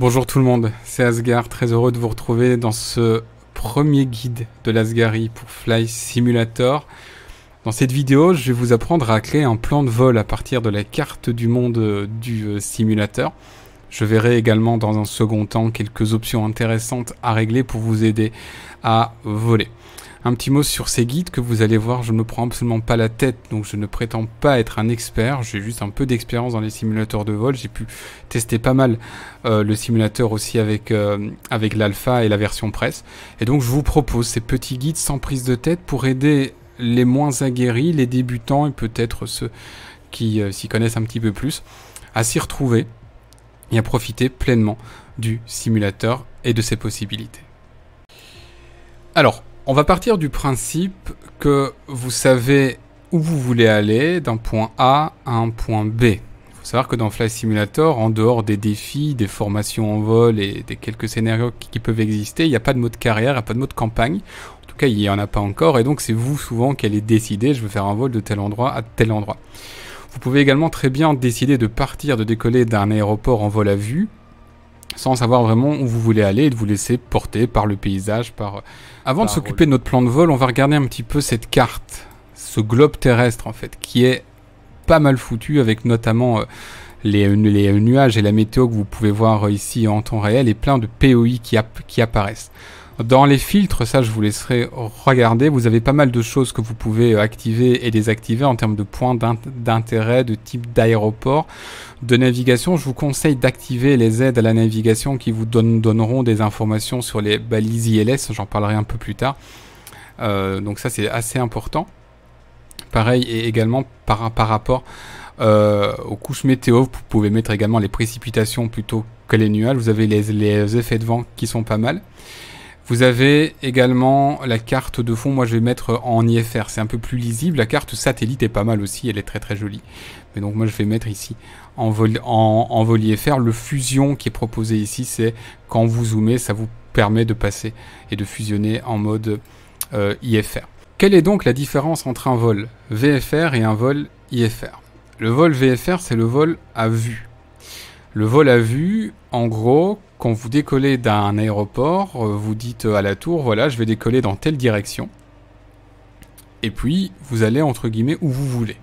Bonjour tout le monde, c'est Asgard, très heureux de vous retrouver dans ce premier guide de l'Asgari pour Fly Simulator. Dans cette vidéo, je vais vous apprendre à créer un plan de vol à partir de la carte du monde euh, du euh, simulateur. Je verrai également dans un second temps quelques options intéressantes à régler pour vous aider à voler. Un petit mot sur ces guides que vous allez voir, je ne me prends absolument pas la tête, donc je ne prétends pas être un expert, j'ai juste un peu d'expérience dans les simulateurs de vol, j'ai pu tester pas mal euh, le simulateur aussi avec, euh, avec l'alpha et la version presse. Et donc je vous propose ces petits guides sans prise de tête pour aider les moins aguerris, les débutants et peut-être ceux qui euh, s'y connaissent un petit peu plus à s'y retrouver et à profiter pleinement du simulateur et de ses possibilités. Alors, on va partir du principe que vous savez où vous voulez aller d'un point A à un point B. Il faut savoir que dans Flight Simulator, en dehors des défis, des formations en vol et des quelques scénarios qui peuvent exister, il n'y a pas de mode carrière, il n'y a pas de mode campagne. En tout cas, il n'y en a pas encore et donc c'est vous souvent qui allez décider, je veux faire un vol de tel endroit à tel endroit. Vous pouvez également très bien décider de partir, de décoller d'un aéroport en vol à vue sans savoir vraiment où vous voulez aller et de vous laisser porter par le paysage. Par... Euh, avant de s'occuper de notre plan de vol, on va regarder un petit peu cette carte, ce globe terrestre en fait, qui est pas mal foutu avec notamment euh, les, nuages et la météo que vous pouvez voir euh, ici en temps réel et plein de POI qui apparaissent. Dans les filtres, ça je vous laisserai regarder, vous avez pas mal de choses que vous pouvez euh, activer et désactiver en termes de points d'intérêt, de type d'aéroport, de navigation. Je vous conseille d'activer les aides à la navigation qui vous donneront des informations sur les balises ILS, j'en parlerai un peu plus tard. Euh, donc ça c'est assez important. Pareil et également par, rapport euh, aux couches météo, vous pouvez mettre également les précipitations plutôt que les nuages, vous avez les effets de vent qui sont pas mal. Vous avez également la carte de fond, moi je vais mettre en IFR, c'est un peu plus lisible. La carte satellite est pas mal aussi, elle est très très jolie. Mais donc moi je vais mettre ici en vol, en, IFR. Le fusion qui est proposé ici, c'est quand vous zoomez, ça vous permet de passer et de fusionner en mode euh, IFR. Quelle est donc la différence entre un vol VFR et un vol IFR Le vol VFR, c'est le vol à vue. Le vol à vue, en gros, vous décollez d'un aéroport, euh, vous dites à la tour, voilà, je vais décoller dans telle direction. Et puis, vous allez entre guillemets où vous voulez.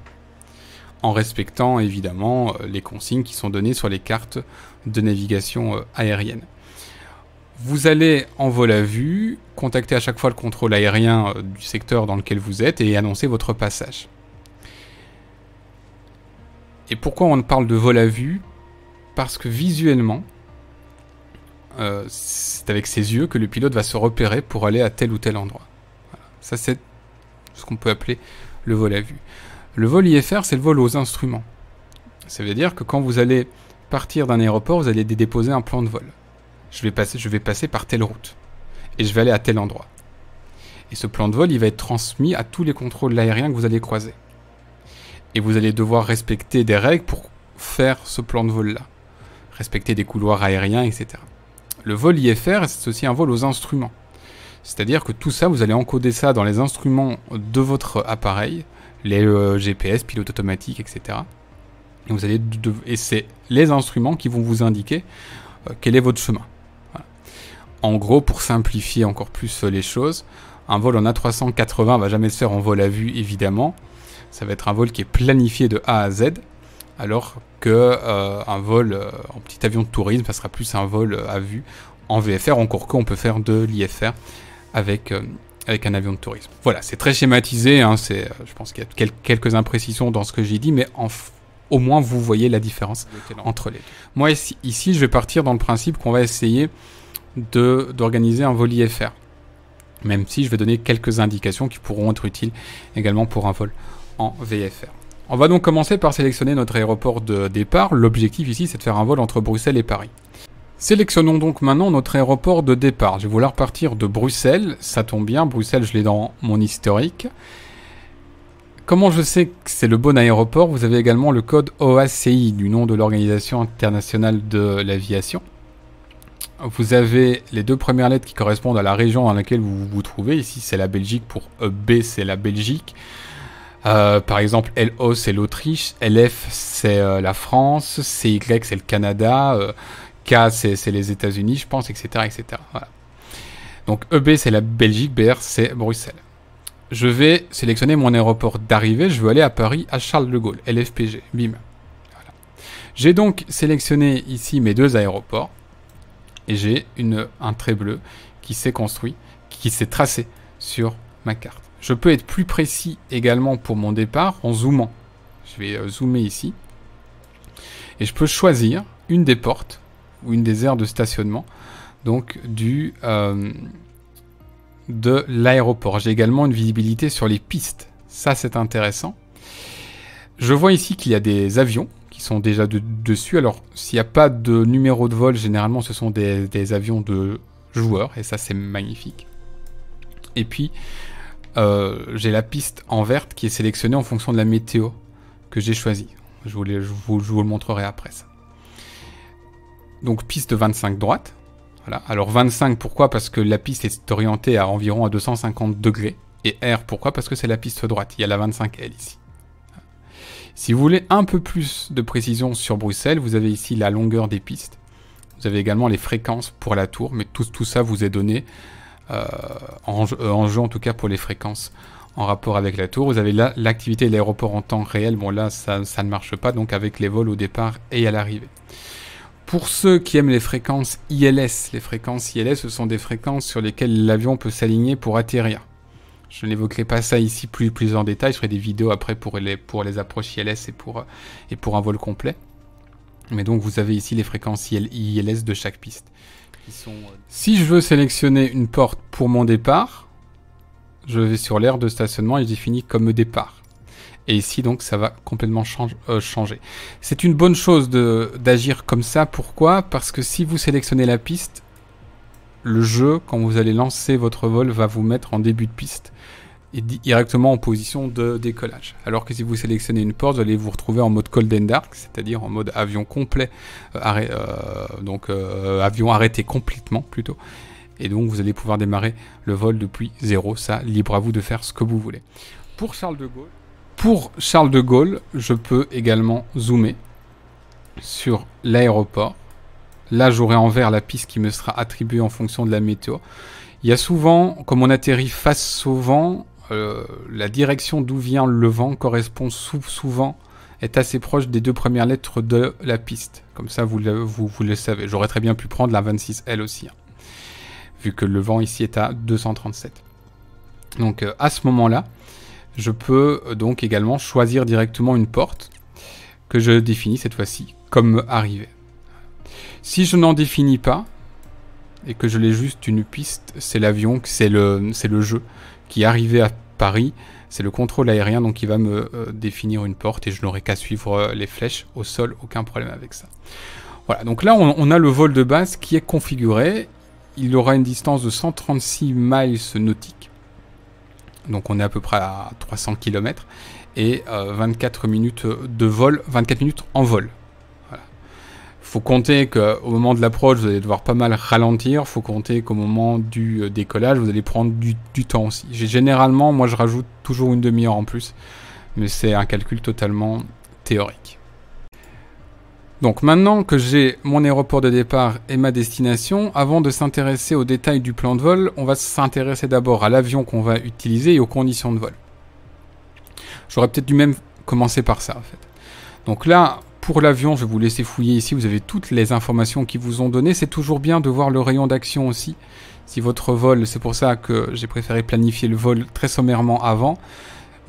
En respectant évidemment euh, les consignes qui sont données sur les cartes de navigation euh, aérienne. Vous allez en vol à vue, contacter à chaque fois le contrôle aérien du secteur dans lequel vous êtes et annoncer votre passage. Et pourquoi on parle de vol à vue Parce que visuellement, euh, c'est avec ses yeux que le pilote va se repérer pour aller à tel ou tel endroit. Ça, c'est ce qu'on peut appeler le vol à vue. Le vol IFR, c'est le vol aux instruments. Ça veut dire que quand vous allez partir d'un aéroport, vous allez déposer un plan de vol. Je vais, passer, je vais passer par telle route. Et je vais aller à tel endroit. Et ce plan de vol, il va être transmis à tous les contrôles aériens que vous allez croiser. Et vous allez devoir respecter des règles pour faire ce plan de vol-là. Respecter des couloirs aériens, etc. Le vol IFR c'est aussi un vol aux instruments. C'est-à-dire que tout ça, vous allez encoder ça dans les instruments de votre appareil, les euh, GPS, pilote automatique, etc. Et, vous allez c'est les instruments qui vont vous indiquer euh, quel est votre chemin. En gros, pour simplifier encore plus euh, les choses, un vol en A380 va jamais se faire en vol à vue, évidemment. Ça va être un vol qui est planifié de A à Z alors que euh, un vol euh, en petit avion de tourisme, ça sera plus un vol euh, à vue en VFR, encore qu'on peut faire de l'IFR avec, avec un avion de tourisme. Voilà, c'est très schématisé, hein, je pense qu'il y a quelques imprécisions dans ce que j'ai dit, mais au moins vous voyez la différence entre les deux. Moi ici, je vais partir dans le principe qu'on va essayer de, d'organiser un vol IFR, même si je vais donner quelques indications qui pourront être utiles également pour un vol en VFR. On va donc commencer par sélectionner notre aéroport de départ. L'objectif ici, c'est de faire un vol entre Bruxelles et Paris. Sélectionnons donc maintenant notre aéroport de départ. Je vais vouloir partir de Bruxelles. Ça tombe bien, Bruxelles, je l'ai dans mon historique. Comment je sais que c'est le bon aéroport Vous avez également le code OACI, du nom de l'Organisation Internationale de l'Aviation. Vous avez les deux premières lettres qui correspondent à la région dans laquelle vous vous trouvez. Ici, c'est la Belgique. Pour EB, c'est la Belgique. Euh, par exemple, LO c'est l'Autriche, LF c'est euh, la France, CY c'est le Canada, euh, K c'est les États-Unis, je pense, etc. etc. Donc EB c'est la Belgique, BR c'est Bruxelles. Je vais sélectionner mon aéroport d'arrivée, je veux aller à Paris, à Charles de Gaulle, LFPG, bim. J'ai donc sélectionné ici mes deux aéroports et j'ai un trait bleu qui s'est construit, qui s'est tracé sur ma carte. Je peux être plus précis également pour mon départ en zoomant. Je vais euh, zoomer ici. Et je peux choisir une des portes ou une des aires de stationnement donc du, euh, de l'aéroport. J'ai également une visibilité sur les pistes. Ça, c'est intéressant. Je vois ici qu'il y a des avions qui sont déjà dessus. Alors, s'il n'y a pas de numéro de vol, généralement, ce sont des, des avions de joueurs. Et ça, c'est magnifique. Et puis, euh, j'ai la piste en verte qui est sélectionnée en fonction de la météo que j'ai choisie. Je vous, le montrerai après ça. Donc piste 25 droite. Voilà. Alors 25 pourquoi Parce que la piste est orientée à environ à 250 degrés. Et R pourquoi Parce que c'est la piste droite. Il y a la 25L ici. Si vous voulez un peu plus de précision sur Bruxelles, vous avez ici la longueur des pistes. Vous avez également les fréquences pour la tour, mais tout ça vous est donné euh, euh, en, jeu en tout cas pour les fréquences en rapport avec la tour. Vous avez là l'activité de l'aéroport en temps réel. Bon là, ça, ne marche pas, donc avec les vols au départ et à l'arrivée. Pour ceux qui aiment les fréquences ILS, les fréquences ILS, ce sont des fréquences sur lesquelles l'avion peut s'aligner pour atterrir. Je n'évoquerai pas ça ici plus, plus en détail, je ferai des vidéos après pour les, approches ILS pour, et pour un vol complet. Mais donc vous avez ici les fréquences ILS de chaque piste. Euh, si je veux sélectionner une porte pour mon départ, je vais sur l'aire de stationnement et je définis comme départ. Et ici, donc, ça va complètement euh, changer. C'est une bonne chose d'agir comme ça. Pourquoi Parce que si vous sélectionnez la piste, le jeu, quand vous allez lancer votre vol, va vous mettre en début de piste directement en position de décollage. Alors que si vous sélectionnez une porte, vous allez vous retrouver en mode cold and dark, c'est-à-dire en mode avion complet, euh, arrêt, euh, donc euh, avion arrêté complètement plutôt. Et donc vous allez pouvoir démarrer le vol depuis zéro. Ça, libre à vous de faire ce que vous voulez. Pour Charles de Gaulle, pour Charles de Gaulle, je peux également zoomer sur l'aéroport. Là, j'aurai en vert la piste qui me sera attribuée en fonction de la météo. Il y a souvent, comme on atterrit face au vent, euh, la direction d'où vient le vent correspond souvent, est assez proche des deux premières lettres de la piste. Comme ça, vous le, vous, le savez. J'aurais très bien pu prendre la 26L aussi, hein, vu que le vent ici est à 237. Donc euh, à ce moment-là, je peux euh, donc également choisir directement une porte que je définis cette fois-ci comme arrivée. Si je n'en définis pas, et que je l'ai juste une piste, c'est l'avion, c'est le, le jeu qui arrivait à Paris, c'est le contrôle aérien donc qui va me euh, définir une porte et je n'aurai qu'à suivre euh, les flèches au sol, aucun problème avec ça. Voilà, donc là on, a le vol de base qui est configuré. Il aura une distance de 136 miles nautiques. Donc on est à peu près à 300 km et 24 euh, minutes de vol, 24 minutes en vol faut compter qu'au moment de l'approche, vous allez devoir pas mal ralentir. faut compter qu'au moment du euh, décollage, vous allez prendre du, du temps aussi. Généralement, moi, je rajoute toujours une demi-heure en plus. Mais c'est un calcul totalement théorique. Donc maintenant que j'ai mon aéroport de départ et ma destination, avant de s'intéresser aux détails du plan de vol, on va s'intéresser d'abord à l'avion qu'on va utiliser et aux conditions de vol. J'aurais peut-être dû même commencer par ça en fait. Donc là, pour l'avion, je vais vous laisser fouiller ici, vous avez toutes les informations qui vous ont donné. C'est toujours bien de voir le rayon d'action aussi. Si votre vol, c'est pour ça que j'ai préféré planifier le vol très sommairement avant.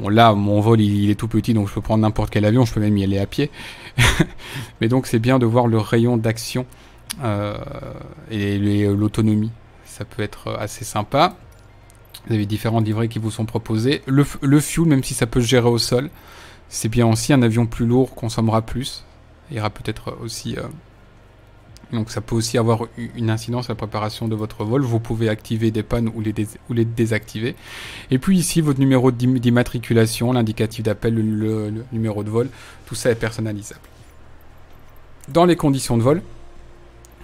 Bon là, mon vol il, est tout petit, donc je peux prendre n'importe quel avion, je peux même y aller à pied. Mais donc c'est bien de voir le rayon d'action euh, et l'autonomie. Ça peut être assez sympa. Vous avez différents livrets qui vous sont proposés. le fuel, même si ça peut se gérer au sol, c'est bien aussi un avion plus lourd consommera plus. Il y aura peut-être aussi... Euh, donc ça peut aussi avoir une incidence à la préparation de votre vol. Vous pouvez activer des pannes ou les, désactiver. Et puis ici, votre numéro d'immatriculation, l'indicatif d'appel, le, numéro de vol, tout ça est personnalisable. Dans les conditions de vol,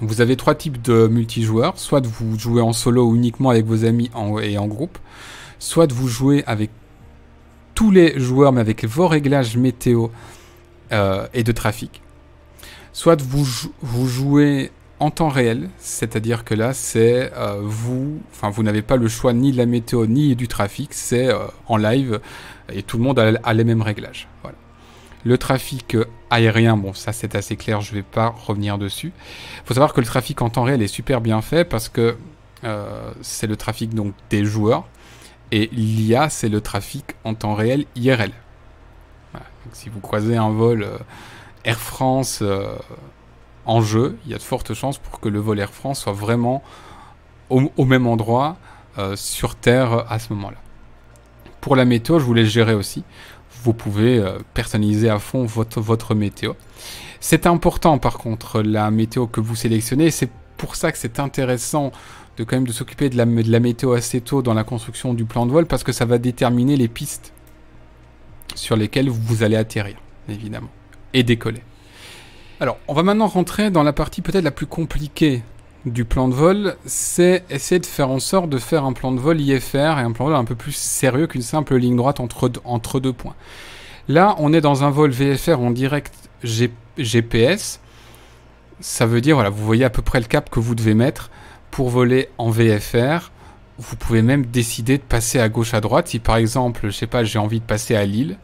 vous avez trois types de multijoueurs. Soit vous jouez en solo ou uniquement avec vos amis en, et en groupe. Soit vous jouez avec tous les joueurs, mais avec vos réglages météo euh, et de trafic. Soit vous, vous jouez en temps réel, c'est-à-dire que là, c'est euh, vous, enfin, vous n'avez pas le choix ni de la météo ni du trafic, c'est euh, en live et tout le monde a, les mêmes réglages. Le trafic euh, aérien, bon, ça c'est assez clair, je ne vais pas revenir dessus. Il faut savoir que le trafic en temps réel est super bien fait parce que c'est le trafic donc des joueurs et l'IA c'est le trafic en temps réel IRL. si vous croisez un vol Air France euh, en jeu, il y a de fortes chances pour que le vol Air France soit vraiment au, même endroit euh, sur Terre à ce moment-là. Pour la météo, je vous laisse gérer aussi. Vous pouvez euh, personnaliser à fond votre, météo. C'est important par contre la météo que vous sélectionnez. C'est pour ça que c'est intéressant de quand même de s'occuper de de la météo assez tôt dans la construction du plan de vol parce que ça va déterminer les pistes sur lesquelles vous allez atterrir, évidemment et décoller. Alors, on va maintenant rentrer dans la partie peut-être la plus compliquée du plan de vol, c'est essayer de faire en sorte de faire un plan de vol IFR et un plan de vol un peu plus sérieux qu'une simple ligne droite entre, entre deux points. Là, on est dans un vol VFR en direct GPS. Ça veut dire, voilà, vous voyez à peu près le cap que vous devez mettre pour voler en VFR. Vous pouvez même décider de passer à gauche, à droite. Si par exemple, je sais pas, j'ai envie de passer à Lille,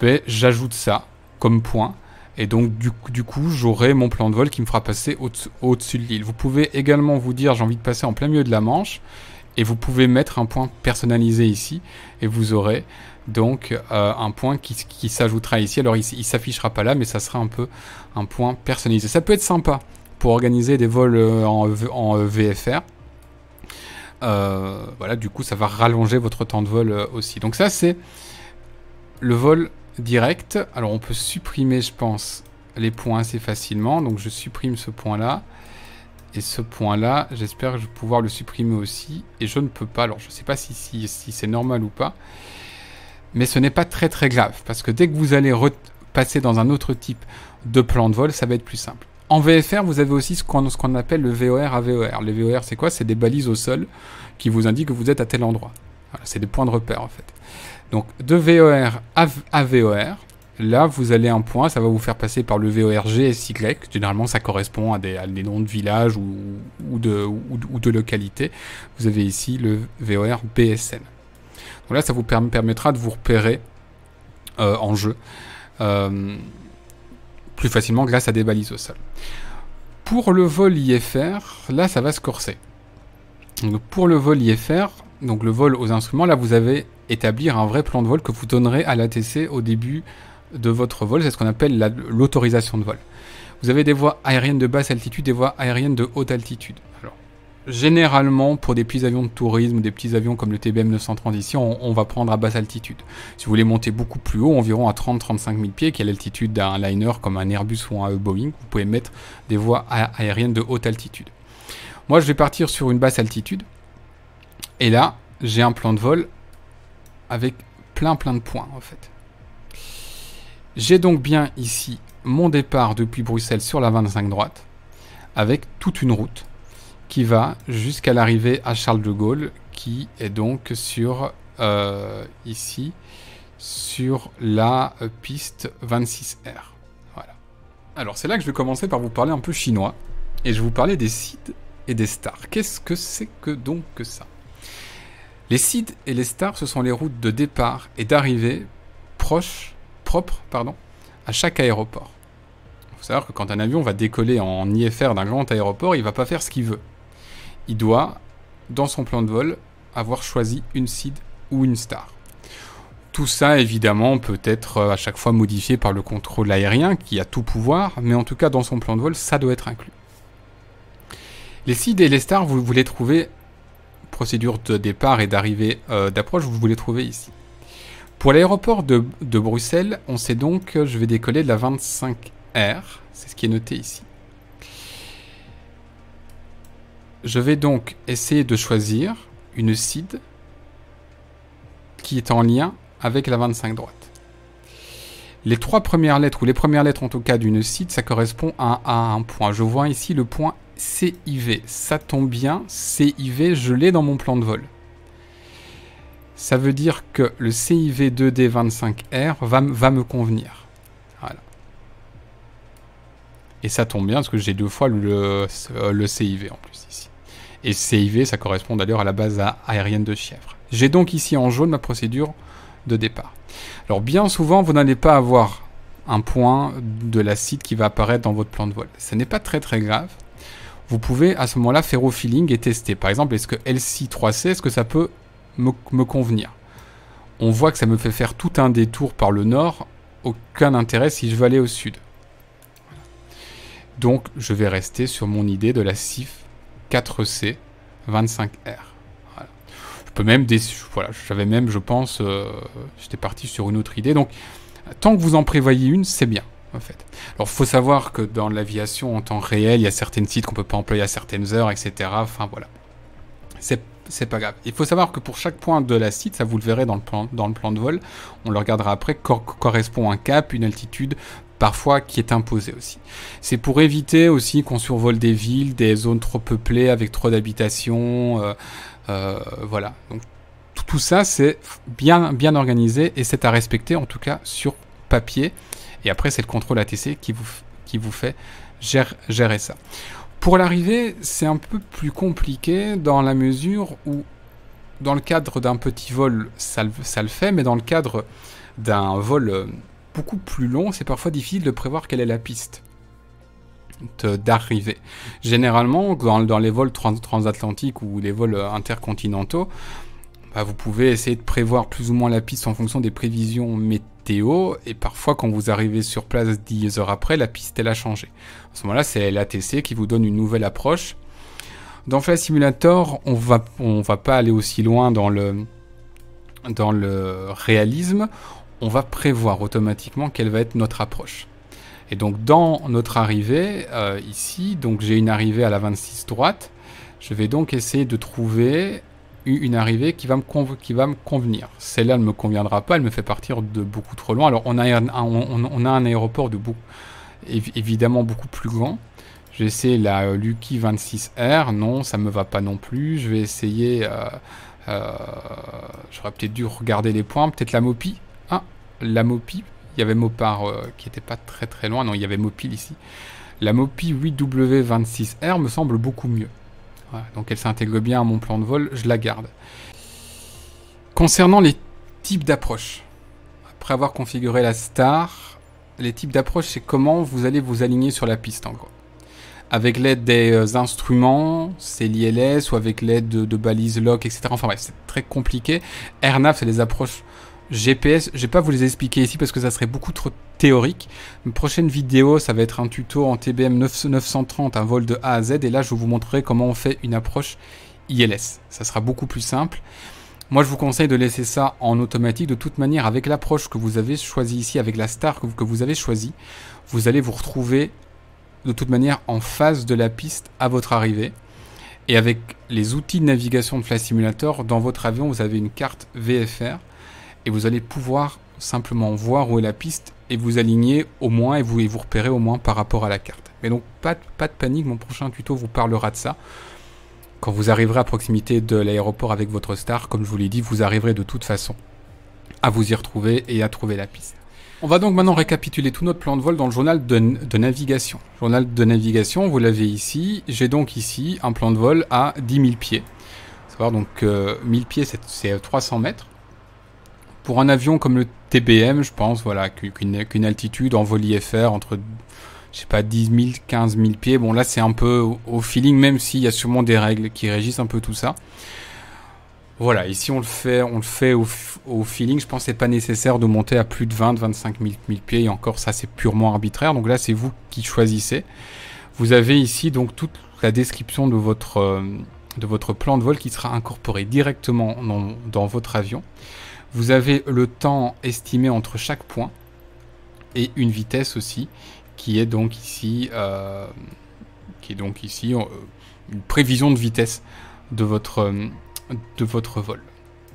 ben, j'ajoute ça point. Et donc, du, du coup, j'aurai mon plan de vol qui me fera passer au-dessus de l'île. Vous pouvez également vous dire, j'ai envie de passer en plein milieu de la Manche. Et vous pouvez mettre un point personnalisé ici. Et vous aurez donc euh, un point qui, s'ajoutera ici. Alors, il, s'affichera pas là, mais ça sera un peu un point personnalisé. Ça peut être sympa pour organiser des vols euh, en, VFR. Euh, voilà, du coup, ça va rallonger votre temps de vol aussi. Donc ça, c'est le vol direct. Alors on peut supprimer, je pense, les points assez facilement. Donc je supprime ce point-là. Et ce point-là, j'espère je pouvoir le supprimer aussi. Et je ne peux pas. Alors je ne sais pas si, si, c'est normal ou pas. Mais ce n'est pas très très grave. Parce que dès que vous allez passer dans un autre type de plan de vol, ça va être plus simple. En VFR, vous avez aussi ce qu'on appelle le VOR à VOR. Le VOR, c'est quoi C'est des balises au sol qui vous indiquent que vous êtes à tel endroit. c'est des points de repère en fait. Donc de VOR à, VOR, là vous allez un point, ça va vous faire passer par le VOR GSY, Généralement ça correspond à des, noms de villages ou, de, localité. localités. Vous avez ici le VOR BSN. Donc là ça vous permettra de vous repérer euh, en jeu euh, plus facilement grâce à des balises au sol. Pour le vol IFR, là ça va se corser. Donc pour le vol IFR, donc le vol aux instruments, là vous avez établir un vrai plan de vol que vous donnerez à l'ATC au début de votre vol. C'est ce qu'on appelle l'autorisation de vol. Vous avez des voies aériennes de basse altitude, des voies aériennes de haute altitude. généralement, pour des petits avions de tourisme, des petits avions comme le TBM 930 ici, on, on va prendre à basse altitude. Si vous voulez monter beaucoup plus haut, environ à 30-35 000 pieds, qui est l'altitude d'un liner comme un Airbus ou un Boeing, vous pouvez mettre des voies aériennes de haute altitude. Moi, je vais partir sur une basse altitude. Et là, j'ai un plan de vol avec plein plein de points en fait. J'ai donc bien ici mon départ depuis Bruxelles sur la 25 droite, avec toute une route qui va jusqu'à l'arrivée à Charles de Gaulle, qui est donc sur euh, ici sur la euh, piste 26R. Voilà. Alors c'est là que je vais commencer par vous parler un peu chinois et je vais vous parler des sites et des stars. Qu'est-ce que c'est que donc que ça les sites et les stars, ce sont les routes de départ et d'arrivée proches, propres pardon, à chaque aéroport. Il faut savoir que quand un avion va décoller en IFR d'un grand aéroport, il ne va pas faire ce qu'il veut. Il doit, dans son plan de vol, avoir choisi une seed ou une star. Tout ça, évidemment, peut être euh, à chaque fois modifié par le contrôle aérien qui a tout pouvoir, mais en tout cas, dans son plan de vol, ça doit être inclus. Les seeds et les stars, vous, vous les trouvez procédure de départ et d'arrivée euh, d'approche, vous voulez trouver ici. Pour l'aéroport de, Bruxelles, on sait donc que je vais décoller de la 25R, c'est ce qui est noté ici. Je vais donc essayer de choisir une CID qui est en lien avec la 25 droite. Les trois premières lettres, ou les premières lettres en tout cas d'une SID ça correspond à, à un point. Je vois ici le point CIV. Ça tombe bien, CIV, je l'ai dans mon plan de vol. Ça veut dire que le CIV 2D25R va, me convenir. Voilà. Et ça tombe bien parce que j'ai deux fois le, euh, CIV en plus ici. Et CIV, ça correspond d'ailleurs à la base aérienne de Chièvre. J'ai donc ici en jaune ma procédure de départ. Alors bien souvent, vous n'allez pas avoir un point de la site qui va apparaître dans votre plan de vol. Ce n'est pas très très grave vous pouvez à ce moment-là faire au feeling et tester. Par exemple, est-ce que LC3C, est-ce que ça peut me, me convenir On voit que ça me fait faire tout un détour par le nord, aucun intérêt si je veux aller au sud. Donc je vais rester sur mon idée de la CIF 4C 25R. Je peux même voilà, j'avais même je pense euh, j'étais parti sur une autre idée. Donc tant que vous en prévoyez une, c'est bien en fait. Alors, faut savoir que dans l'aviation en temps réel, il y a certaines sites qu'on peut pas employer à certaines heures, etc. Enfin, voilà. C'est pas grave. Il faut savoir que pour chaque point de la site, ça vous le verrez dans le plan, dans le plan de vol, on le regardera après, correspond un cap, une altitude, parfois qui est imposée aussi. C'est pour éviter aussi qu'on survole des villes, des zones trop peuplées avec trop d'habitations, euh, euh, voilà. Donc tout ça, c'est bien, bien organisé et c'est à respecter en tout cas sur papier. Et après, c'est le contrôle ATC qui vous, qui vous fait gérer, gérer ça. Pour l'arrivée, c'est un peu plus compliqué dans la mesure où, dans le cadre d'un petit vol, ça, ça, le fait, mais dans le cadre d'un vol euh, beaucoup plus long, c'est parfois difficile de prévoir quelle est la piste d'arrivée. Généralement, dans, dans, les vols transatlantiques ou les vols euh, intercontinentaux, bah, vous pouvez essayer de prévoir plus ou moins la piste en fonction des prévisions météo. Et parfois, quand vous arrivez sur place 10 heures après, la piste, elle a changé. À ce moment-là, c'est l'ATC qui vous donne une nouvelle approche. Dans Flight Simulator, on va, on va pas aller aussi loin dans le, dans le réalisme. On va prévoir automatiquement quelle va être notre approche. Et donc dans notre arrivée, euh, ici, donc j'ai une arrivée à la 26 droite, je vais donc essayer de trouver une arrivée qui va me, qui va me convenir. Celle-là ne me conviendra pas, elle me fait partir de beaucoup trop loin. Alors on a un, on, a un aéroport de évidemment beaucoup plus grand. Je la euh, Lucky 26R, non, ça me va pas non plus. Je vais essayer... Euh, euh, j'aurais peut-être dû regarder les points, peut-être la Mopi. Ah, la Mopi, il y avait Mopar qui n'était pas très très loin, non, il y avait Mopil ici. La Mopi 8W26R me semble beaucoup mieux donc elle s'intègre bien à mon plan de vol, je la garde. Concernant les types d'approches, après avoir configuré la star, les types d'approches, c'est comment vous allez vous aligner sur la piste en gros. Avec l'aide des euh, instruments, c'est l'ILS, ou avec l'aide de, balises lock, etc. Enfin bref, c'est très compliqué. RNAV, c'est les approches GPS, je vais pas vous les expliquer ici parce que ça serait beaucoup trop théorique. Une prochaine vidéo, ça va être un tuto en TBM 930, un vol de A à Z, et là je vous montrerai comment on fait une approche ILS. Ça sera beaucoup plus simple. Moi, je vous conseille de laisser ça en automatique. De toute manière, avec l'approche que vous avez choisie ici, avec la star que vous avez choisie, vous allez vous retrouver de toute manière en face de la piste à votre arrivée. Et avec les outils de navigation de Flight Simulator, dans votre avion, vous avez une carte VFR et vous allez pouvoir simplement voir où est la piste et vous aligner au moins et vous, vous repérer au moins par rapport à la carte. Mais donc pas de, pas de panique, mon prochain tuto vous parlera de ça. Quand vous arriverez à proximité de l'aéroport avec votre star, comme je vous l'ai dit, vous arriverez de toute façon à vous y retrouver et à trouver la piste. On va donc maintenant récapituler tout notre plan de vol dans le journal de, navigation. Journal de navigation, vous l'avez ici. J'ai donc ici un plan de vol à 10 000 pieds. Savoir donc 1000 pieds, c'est 300 mètres pour un avion comme le TBM, je pense, voilà, qu'une altitude en vol IFR entre, je sais pas, 10 000, 15 000 pieds. Bon, là, c'est un peu au feeling, même s'il y a sûrement des règles qui régissent un peu tout ça. Voilà, ici, on le fait, on le fait au, feeling. Je pense que c'est pas nécessaire de monter à plus de 20, 25 000, pieds. Et encore, ça, c'est purement arbitraire. Donc là, c'est vous qui choisissez. Vous avez ici, donc, toute la description de votre, euh, de votre plan de vol qui sera incorporé directement dans votre avion. Vous avez le temps estimé entre chaque point et une vitesse aussi qui est donc ici, euh, qui est donc ici euh, une prévision de vitesse de votre, euh, de votre vol.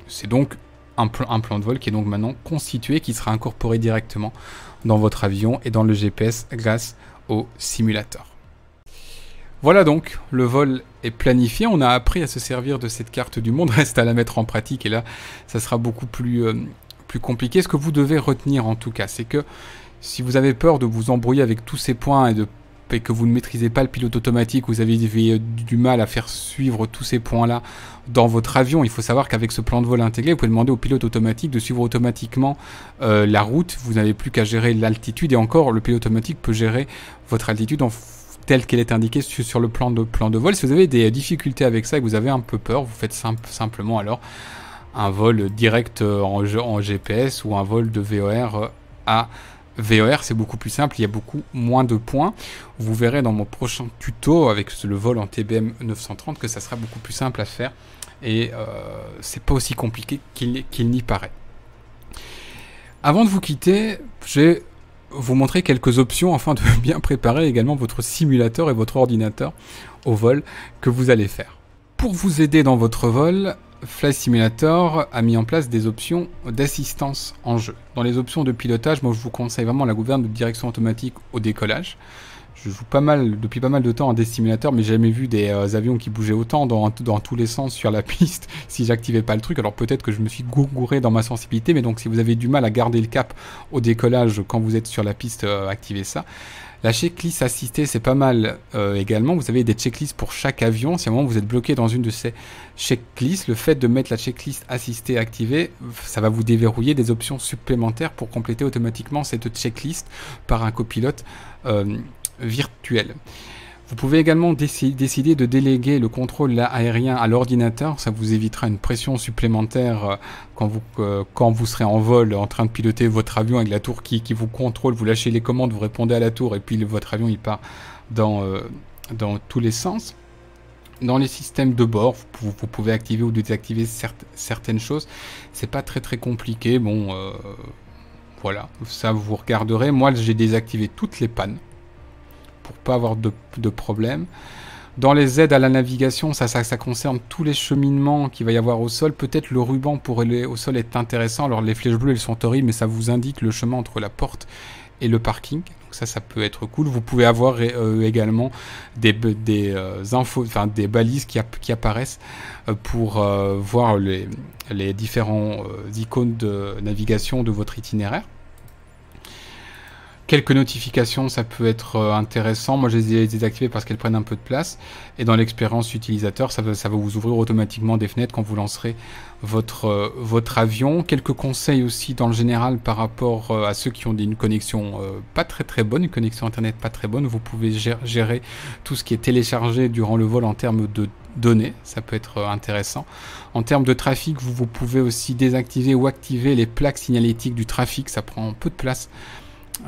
C'est donc un, un, plan de vol qui est donc maintenant constitué, qui sera incorporé directement dans votre avion et dans le GPS grâce au simulateur. Voilà donc, le vol est planifié, on a appris à se servir de cette carte du monde, reste à la mettre en pratique et là ça sera beaucoup plus, euh, plus compliqué. Ce que vous devez retenir en tout cas, c'est que si vous avez peur de vous embrouiller avec tous ces points et, de, et que vous ne maîtrisez pas le pilote automatique, vous avez du mal à faire suivre tous ces points-là dans votre avion. Il faut savoir qu'avec ce plan de vol intégré, vous pouvez demander au pilote automatique de suivre automatiquement euh, la route. Vous n'avez plus qu'à gérer l'altitude et encore, le pilote automatique peut gérer votre altitude en telle qu'elle est indiquée sur le plan de, plan de vol. Si vous avez des difficultés avec ça et que vous avez un peu peur, vous faites simplement alors un vol direct euh, en, GPS ou un vol de VOR euh, à VOR, c'est beaucoup plus simple, il y a beaucoup moins de points. Vous verrez dans mon prochain tuto avec le vol en TBM 930 que ça sera beaucoup plus simple à faire et euh, c'est pas aussi compliqué qu'il n'y paraît. Avant de vous quitter, j'ai vous montrer quelques options afin de bien préparer également votre simulateur et votre ordinateur au vol que vous allez faire. Pour vous aider dans votre vol, Flight Simulator a mis en place des options d'assistance en jeu. Dans les options de pilotage, moi je vous conseille vraiment la gouverne de direction automatique au décollage je joue pas mal depuis pas mal de temps à des simulateurs, mais j'ai jamais vu des euh, avions qui bougeaient autant dans, dans, tous les sens sur la piste si j'activais pas le truc. Alors peut-être que je me suis gourgouré dans ma sensibilité, mais donc si vous avez du mal à garder le cap au décollage quand vous êtes sur la piste, euh, activez ça. La checklist assistée, c'est pas mal euh, également. Vous avez des checklists pour chaque avion. Si à un moment vous êtes bloqué dans une de ces checklists, le fait de mettre la checklist assistée activée, ça va vous déverrouiller des options supplémentaires pour compléter automatiquement cette checklist par un copilote virtuel Vous pouvez également décider de déléguer le contrôle aérien à l'ordinateur, ça vous évitera une pression supplémentaire euh, quand vous, euh, quand vous serez en vol en train de piloter votre avion avec la tour qui, vous contrôle, vous lâchez les commandes, vous répondez à la tour et puis votre avion il part dans, euh, dans tous les sens dans les systèmes de bord, vous, pouvez activer ou désactiver certaines choses. C'est pas très très compliqué. Bon, voilà, ça vous regarderez. Moi, j'ai désactivé toutes les pannes pas avoir de, problème. Dans les aides à la navigation, ça, ça, concerne tous les cheminements qu'il va y avoir au sol. Peut-être le ruban pour aller au sol est intéressant. Alors les flèches bleues, elles sont horribles, mais ça vous indique le chemin entre la porte et le parking. Donc ça, ça peut être cool. Vous pouvez avoir euh, euh, également des, euh, infos, enfin des balises qui, apparaissent pour voir les, les différents icônes de navigation de votre itinéraire quelques notifications, ça peut être euh, intéressant. Moi, je les ai désactivées parce qu'elles prennent un peu de place. Et dans l'expérience utilisateur, ça va, ça vous ouvrir automatiquement des fenêtres quand vous lancerez votre, euh, votre avion. Quelques conseils aussi dans le général par rapport euh, à ceux qui ont une connexion pas très très bonne, une connexion Internet pas très bonne. Vous pouvez gérer tout ce qui est téléchargé durant le vol en termes de données, ça peut être intéressant. En termes de trafic, vous, vous pouvez aussi désactiver ou activer les plaques signalétiques du trafic, ça prend peu de place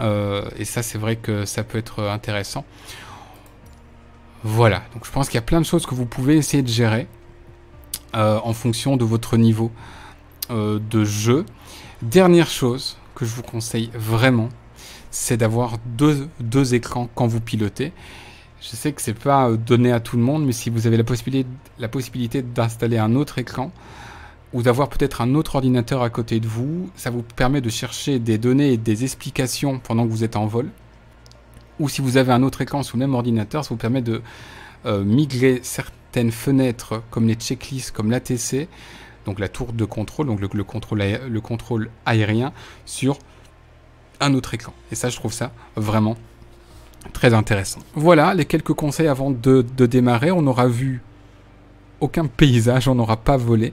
euh, et ça, c'est vrai que ça peut être intéressant. Voilà, donc je pense qu'il y a plein de choses que vous pouvez essayer de gérer euh, en fonction de votre niveau euh, de jeu. Dernière chose que je vous conseille vraiment, c'est d'avoir deux, écrans quand vous pilotez. Je sais que c'est pas donné à tout le monde, mais si vous avez la possibilité d'installer un autre écran, ou d'avoir peut-être un autre ordinateur à côté de vous. Ça vous permet de chercher des données et des explications pendant que vous êtes en vol. Ou si vous avez un autre écran sous le même ordinateur, ça vous permet de euh, migrer certaines fenêtres comme les checklists, comme l'ATC, donc la tour de contrôle, donc le, contrôle le contrôle aérien, sur un autre écran. Et ça, je trouve ça vraiment très intéressant. Voilà les quelques conseils avant de, démarrer. On n'aura vu aucun paysage, on n'aura pas volé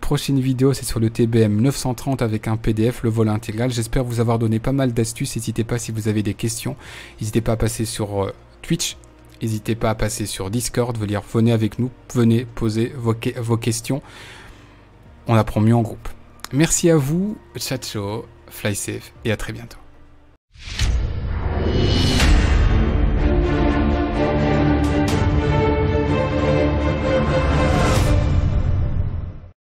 prochaine vidéo, c'est sur le TBM 930 avec un PDF, le vol intégral. J'espère vous avoir donné pas mal d'astuces. N'hésitez pas si vous avez des questions. N'hésitez pas à passer sur euh, Twitch. N'hésitez pas à passer sur Discord. venez avec nous. Venez poser vos, vos questions. On apprend mieux en groupe. Merci à vous. Ciao, ciao. Fly safe et à très bientôt.